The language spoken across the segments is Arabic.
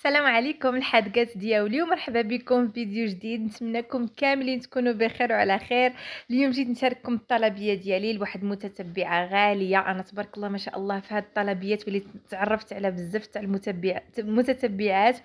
السلام عليكم الحادقات دياولي ومرحبا بكم في فيديو جديد نتمنىكم كاملين تكونوا بخير وعلى خير اليوم جيت نشارككم الطلبيه ديالي لواحد متتبعه غاليه انا تبارك الله ما شاء الله في هاد الطلبيات واللي تعرفت على بزاف تاع المتبع المتتبعات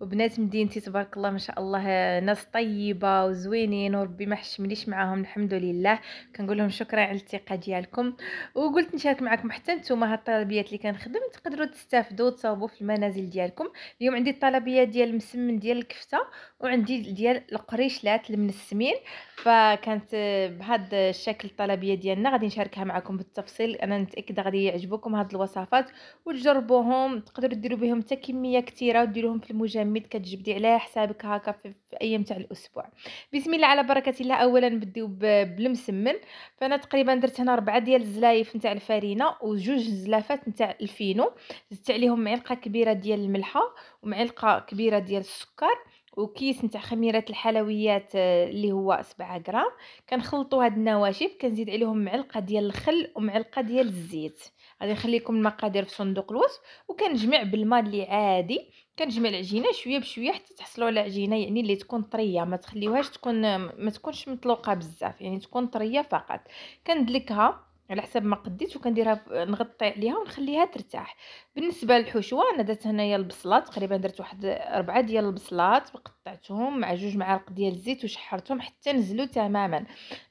وبنات مدينتي تبارك الله ما شاء الله ناس طيبه وزوينين وربي ما حشمنيش معاهم الحمد لله كنقول لهم شكرا على الثقه ديالكم وقلت نشارك معكم حتى نتوما هاد الطلبيات اللي كنخدم تقدروا تستافدوا وتصاوبوا في المنازل ديالكم اليوم عندي الطلبيه ديال المسمن ديال الكفته وعندي ديال القريشلات المنسمين فكانت بهذا الشكل الطلبيه ديالنا غادي نشاركها معكم بالتفصيل انا متاكده غادي يعجبكم هاد الوصفات وتجربوهم تقدروا ديروا بهم حتى كميه كثيره وديروهم في المجامع ميت كتجبدي على حسابك هكا في, في ايام تاع الاسبوع بسم الله على بركه الله اولا نبداو بالمسمن فانا تقريبا درت هنا ربعه ديال الزلايف نتاع الفرينه وجوج زلافات نتاع الفينو زدت عليهم معلقه كبيره ديال الملحه ومعلقه كبيره ديال السكر وكيس نتاع خميره الحلويات آه، اللي هو 7 غرام كنخلطوا هاد النواشف كنزيد عليهم معلقه ديال الخل ومعلقه ديال الزيت غادي نخليكم المقادير في صندوق الوصف وكنجمع بالماء اللي عادي كنجمع العجينه شويه بشويه حتى تحصلوا على عجينه يعني اللي تكون طريه ما تخليوهاش تكون ما تكونش مطلوقه بزاف يعني تكون طريه فقط كندلكها على حسب ما قديت وكنديرها نغطي عليها ونخليها ترتاح بالنسبه للحشوه انا درت هنايا البصلات تقريبا درت واحد أربعة ديال البصلات وقطعتهم مع جوج معالق ديال الزيت وشحرتهم حتى نزلوا تماما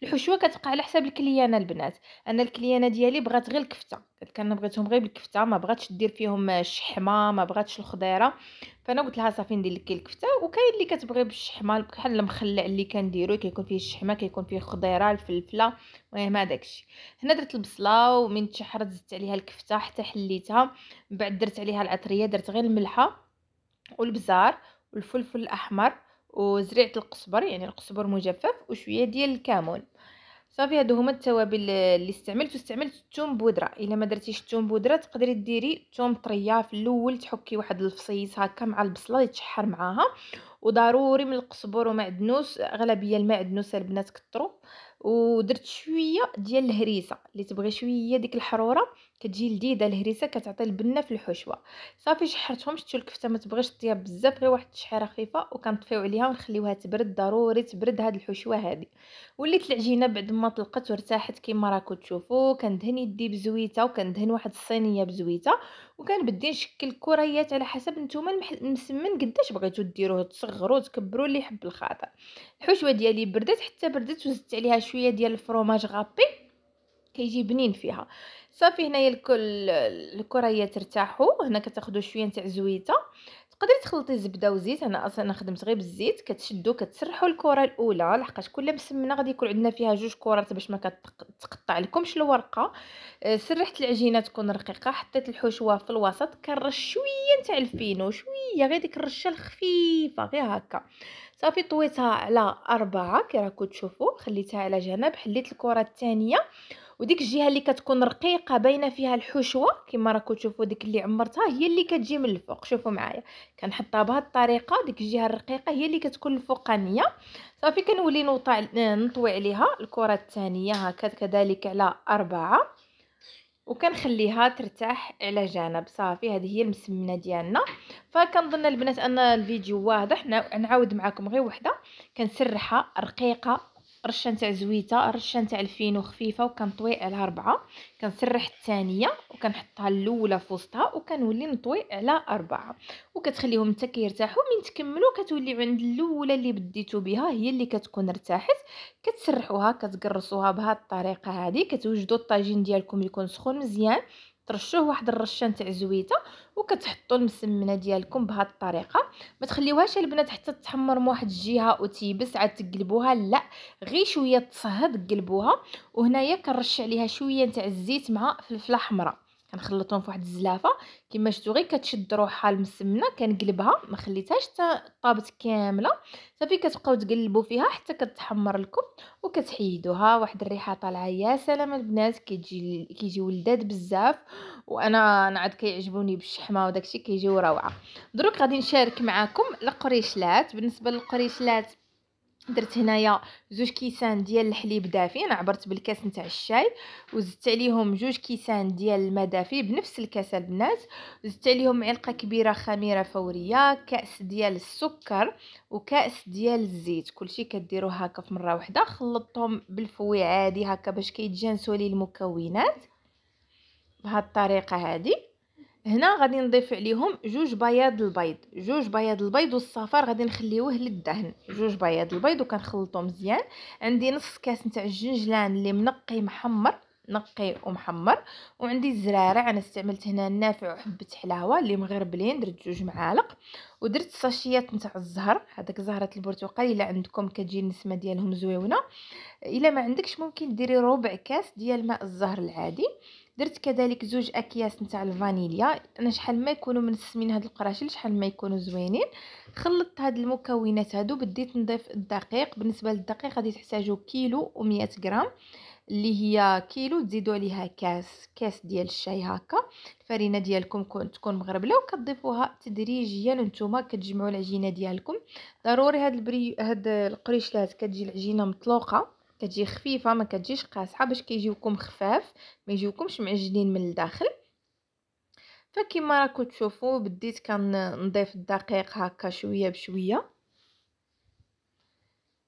الحشوه كتبقى على حساب الكليانه البنات انا الكليانه ديالي بغات غير الكفته كان بغيتهم غير بالكفته ما بغاتش دير فيهم الشحمه ما بغاتش الخضيره فانا قلت لها صافي ندير لك الكفته وكاين اللي كتبغي بالشحمه بحال المخلع اللي كنديرو كيكون فيه الشحمه كيكون فيه خضيره الفلفله المهم الشيء هنا درت البصله ومن تشحرت زدت عليها الكفته حتى حليتها من بعد درت عليها العطريه درت غير الملحه والبزار والفلفل الاحمر وزريعه القزبر يعني القزبر مجفف وشويه ديال الكمون صافي هادو هما التوابل اللي استعملت واستعملت الثوم بودره الا ما درتيش الثوم بودره تقدري ديري الثوم طريه في الاول تحكي واحد الفصيص هكا مع البصله يتشحر معاها وضروري من القزبر ومعدنوس اغلبيه المعدنوس البنات كثروا ودرت شويه ديال الهريسه اللي تبغي شويه ديك الحروره كتجي لذيذه الهريسه كتعطي البنه في الحشوه صافي شحرتهم شفتوا الكفته ما تبغيش طياب بزاف غير واحد الشحيره خفيفه وكنطفيو عليها ونخليوها تبرد ضروري تبرد هاد الحشوه هادي وليت العجينه بعد ما طلقت وارتاحت كما راكم تشوفوا كندهن يدي بزويته وكندهن واحد الصينيه بزويته وكنبدي نشكل الكريات على حسب نتوما المسمن قداش بغيتو ديروه تصغروا تكبروا اللي يحب الخاطر الحشوه ديالي بردات حتى بردت وزدت عليها شويه ديال الفروماج غابي كيجي بنين فيها صافي هنايا الكل الكريات ارتاحوا هنا كتاخذوا شويه تاع زويته تقدري تخلطي الزبده وزيت انا اصلا خدمت غير بالزيت كتشدو كتسرحوا الكره الاولى لحقاش كل مسمنه غادي يكون عندنا فيها جوج كرات باش ما كتقطع لكمش الورقه آه، سرحت العجينه تكون رقيقه حطيت الحشوه في الوسط كنرش شويه نتاع الفينو شويه غير ديك الرشه الخفيفه غير هكا صافي طويتها على أربعة كي راكو تشوفوا خليتها على جنب حليت الكره الثانيه وديك الجهه اللي كتكون رقيقه باينه فيها الحشوه كما راكم تشوفوا ديك اللي عمرتها هي اللي كتجي من الفوق شوفوا معايا كنحطها بهذه الطريقه ديك الجهه الرقيقه هي اللي كتكون الفوقانيه صافي كنولي نطوي عليها الكره الثانيه هكا كذلك على أربعة وكنخليها ترتاح على جانب صافي هذه هي المسمنه ديالنا فكنظن البنات ان الفيديو واضح نعاود معكم غير وحده كنسرحها رقيقه رشه نتاع زويته رشه نتاع الفينو خفيفه وكنطوي على اربعه كنسرح الثانيه وكنحطها الاولى في وسطها وكنولي نطوي على اربعه وكتخليهم حتى كيرتاحوا من تكملوا كتوليو عند الاولى اللي بديتو بها هي اللي كتكون ارتاحت كتسرحوها كتقرصوها بهاد الطريقه هذه كتوجدوا الطاجين ديالكم يكون سخون مزيان ترشوه واحد الرشه نتاع زويته وكتحطوا المسمنه ديالكم بهاد الطريقه ما تخليوهاش البنات حتى تحمر من واحد الجهه وتيبس عاد تقلبوها لا غير شويه تصهد قلبوها وهنايا كنرش عليها شويه نتاع الزيت مع فلفله حمراء كنخلطهم فواحد الزلافه كما شفتوا غير كتشد روحها المسمنه كنقلبها ما خليتهاش حتى طابت كامله صافي كتبقاو تقلبوا فيها حتى كتحمر لكم وكتحيدوها واحد الريحه طالعه يا سلام البنات كيجي كيجيو ولداد بزاف وانا نعاد كيعجبوني بالشحمه وداكشي كيجيو روعه دروك غادي نشارك معكم القريشلات بالنسبه للقريشلات درت هنايا زوج كيسان ديال الحليب دافي انا عبرت بالكاس نتاع الشاي وزدت عليهم جوج كيسان ديال الماء دافي بنفس الكاس البنات زدت عليهم معلقه كبيره خميره فوريه كاس ديال السكر وكاس ديال الزيت كلشي كديروا هكا في مره واحده خلطتهم بالفوي عادي هكا باش كيتجانسوا لي المكونات بهاد الطريقه هذه هنا غادي نضيف عليهم جوج بياض البيض جوج بياض البيض والصفار غادي نخليوه للدهن جوج بياض البيض وكنخلطو مزيان عندي نص كاس نتاع الجنجلان اللي منقي محمر نقي ومحمر وعندي الزرارة انا استعملت هنا النافع وحبه حلاوه اللي مغربلين درت جوج معالق ودرت ساشيات نتاع الزهر هذاك زهره البرتقال الا عندكم كتجي النسمه ديالهم زويونه الا ما عندكش ممكن ديري ربع كاس ديال ماء الزهر العادي درت كذلك زوج اكياس نتاع الفانيليا انا شحال ما يكونوا منسمين هاد القراشل شحال ما يكونوا زوينين خلطت هاد المكونات هادو بديت نضيف الدقيق بالنسبه للدقيق غادي تحتاجوا كيلو و100 غرام اللي هي كيلو تزيدوا عليها كاس كاس ديال الشاي هكا الفرينه ديالكم تكون مغربله وكتضيفوها تدريجيا نتوما كتجمعوا العجينه ديالكم ضروري هاد البري هاد القريشلات كتجي العجينه مطلوقه كتجي خفيفه ما كتجيش قاصحه باش كيجيوكم خفاف ما يجيوكمش معجنين من الداخل فكما راكم تشوفوا بديت كنضيف الدقيق هكا شويه بشويه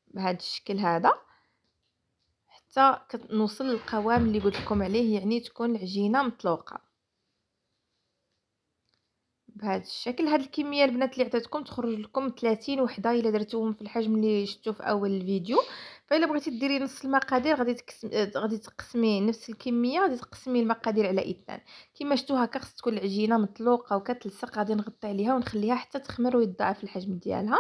بهذا الشكل هذا حتى كنوصل للقوام اللي قلت لكم عليه يعني تكون العجينه مطلوقه بهذا الشكل هاد الكميه البنات اللي عطيتكم تخرج لكم 30 وحده الا درتوهم في الحجم اللي شفتوه في اول الفيديو فالا بغيتي ديري نص المقادير غادي تقسمي آه، غادي تقسمي نفس الكميه غادي تقسمي المقادير على اثنان كما شفتوا هكا خص تكون العجينه مطلوقه وكتلصق غادي نغطي عليها ونخليها حتى تخمر ويتضاعف الحجم ديالها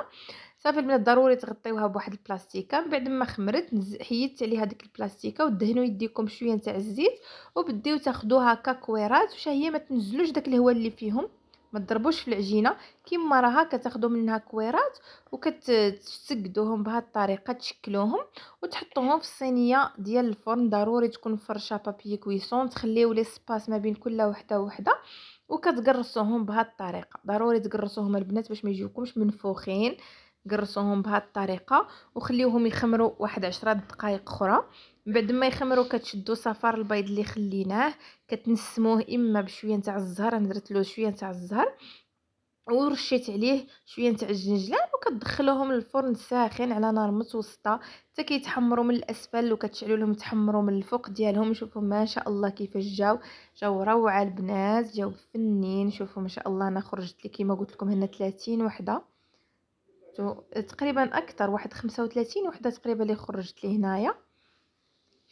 صافي من الضروري تغطيوها بواحد البلاستيكه من بعد ما خمرت حيدت عليها ديك البلاستيكه ودهنوا يديكم شويه نتاع الزيت وبديو تاخذوها هكا كويرات وشاهي متنزلوش ما تنزلوش داك الهواء اللي فيهم ما تضربوش في العجينه كيما راها كتاخذوا منها كويرات وكتسقدوهم بهذه الطريقه تشكلوهم وتحطوهم في الصينيه ديال الفرن ضروري تكون فرشه بابي كويسون تخليو لي سباس ما بين كل وحده وحده وكتقرصوهم بهذه الطريقه ضروري تقرصوهم البنات باش ما يجيوكمش منفوخين قرصوهم بهذه الطريقه وخليوهم يخمروا واحد عشرة دقائق اخرى من بعد ما يخمروا كتشدوا صفار البيض اللي خليناه كتنسموه اما بشويه نتاع الزهر انا درت له شويه نتاع الزهر ورشيت عليه شويه نتاع الجنجلان وكتدخلوهم للفرن ساخن على نار متوسطه حتى كيتحمروا من الاسفل وكتشعلوا لهم تحمروا من الفوق ديالهم شوفوا ما شاء الله كيفاش جاو جاو روعه البنات جاو فنين شوفوا ما شاء الله انا خرجت لي كيما قلت لكم هنا 30 وحده تقريبا اكثر واحد 35 وحده تقريبا اللي خرجت لي هنايا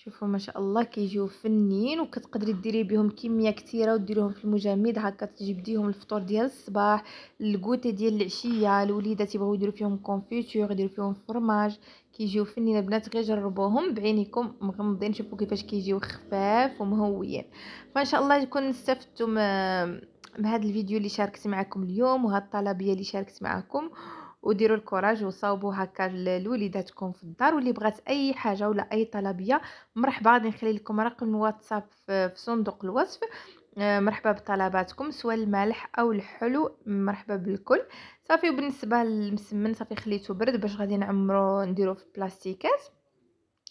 شوفوا ما شاء الله كيجيو فنين وكتقدري ديري بهم كميه كثيره وديريهم في المجمد هكا تجبديهم الفطور ديال الصباح الكوتي ديال العشيه الوليدات يبغيو يديروا فيهم كونفيتور يديروا فيهم فرماج كيجيو فنين البنات غير جربوهم بعينيكم مغمضين شوفوا كيفاش كيجيو خفاف ومهويين فان شاء الله يكون استفدتم بهذا الفيديو اللي شاركت معكم اليوم وهذه الطلبيه اللي شاركت معكم وديروا الكوراج وصاوبوا هكا لوليداتكم في الدار واللي بغات اي حاجه ولا اي طلبيه مرحبا غادي نخلي لكم رقم الواتساب في صندوق الوصف آه، مرحبا بطلباتكم سواء المالح او الحلو مرحبا بالكل صافي وبالنسبه للمسمن صافي خليته برد باش غادي نعمرو نديرو في بلاستيكات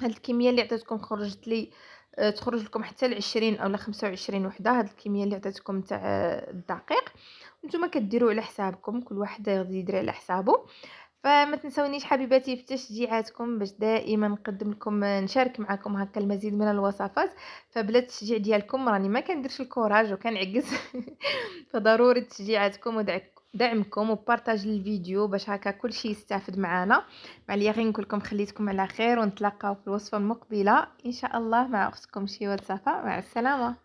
هاد الكميه اللي عطيتكم خرجت لي آه، تخرج لكم حتى ل 20 اولا 25 وحده هاد الكميه اللي عطيتكم تاع آه، الدقيق نتوما كديروا على حسابكم كل واحد غادي يدير على حسابه فما تنسونيش حبيباتي في تشجيعاتكم باش دائما نقدم لكم نشارك معكم هكا المزيد من الوصفات فبلا التشجيع ديالكم راني ما كنديرش الكوراج وكنعكس فضروري تشجيعاتكم ودعك دعمكم وبارطاج الفيديو باش هكا كلشي يستافد معانا مع اللي غير نقولكم خليتكم على خير ونتلاقاو في الوصفه المقبله ان شاء الله مع اختكم شي وصفه مع السلامه